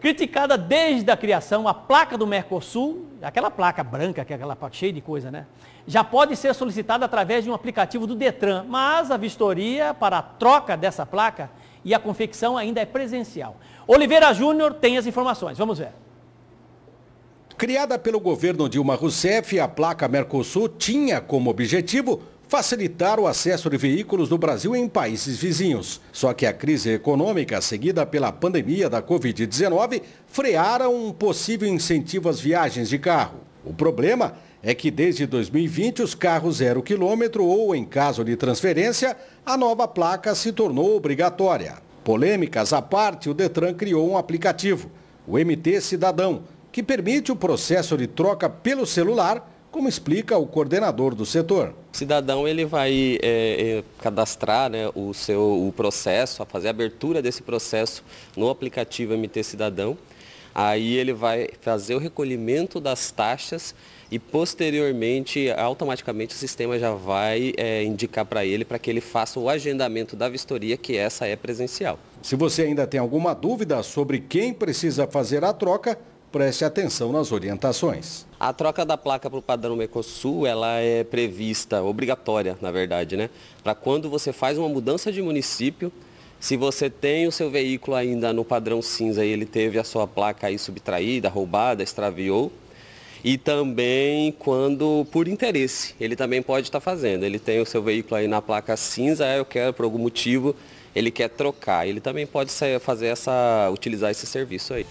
criticada desde a criação, a placa do Mercosul, aquela placa branca, que é aquela placa cheia de coisa, né? Já pode ser solicitada através de um aplicativo do Detran, mas a vistoria para a troca dessa placa e a confecção ainda é presencial. Oliveira Júnior tem as informações, vamos ver. Criada pelo governo Dilma Rousseff, a placa Mercosul tinha como objetivo facilitar o acesso de veículos do Brasil em países vizinhos. Só que a crise econômica, seguida pela pandemia da Covid-19, frearam um possível incentivo às viagens de carro. O problema é que desde 2020 os carros zero quilômetro ou em caso de transferência, a nova placa se tornou obrigatória. Polêmicas à parte, o Detran criou um aplicativo, o MT Cidadão, que permite o processo de troca pelo celular como explica o coordenador do setor. O cidadão ele vai é, é, cadastrar né, o seu o processo, fazer a abertura desse processo no aplicativo MT Cidadão. Aí ele vai fazer o recolhimento das taxas e posteriormente, automaticamente, o sistema já vai é, indicar para ele para que ele faça o agendamento da vistoria, que essa é presencial. Se você ainda tem alguma dúvida sobre quem precisa fazer a troca, preste atenção nas orientações. A troca da placa para o padrão Mercosul, ela é prevista, obrigatória, na verdade, né? Para quando você faz uma mudança de município, se você tem o seu veículo ainda no padrão cinza e ele teve a sua placa aí subtraída, roubada, extraviou, e também quando por interesse, ele também pode estar tá fazendo. Ele tem o seu veículo aí na placa cinza, ah, eu quero por algum motivo, ele quer trocar. Ele também pode fazer essa utilizar esse serviço aí.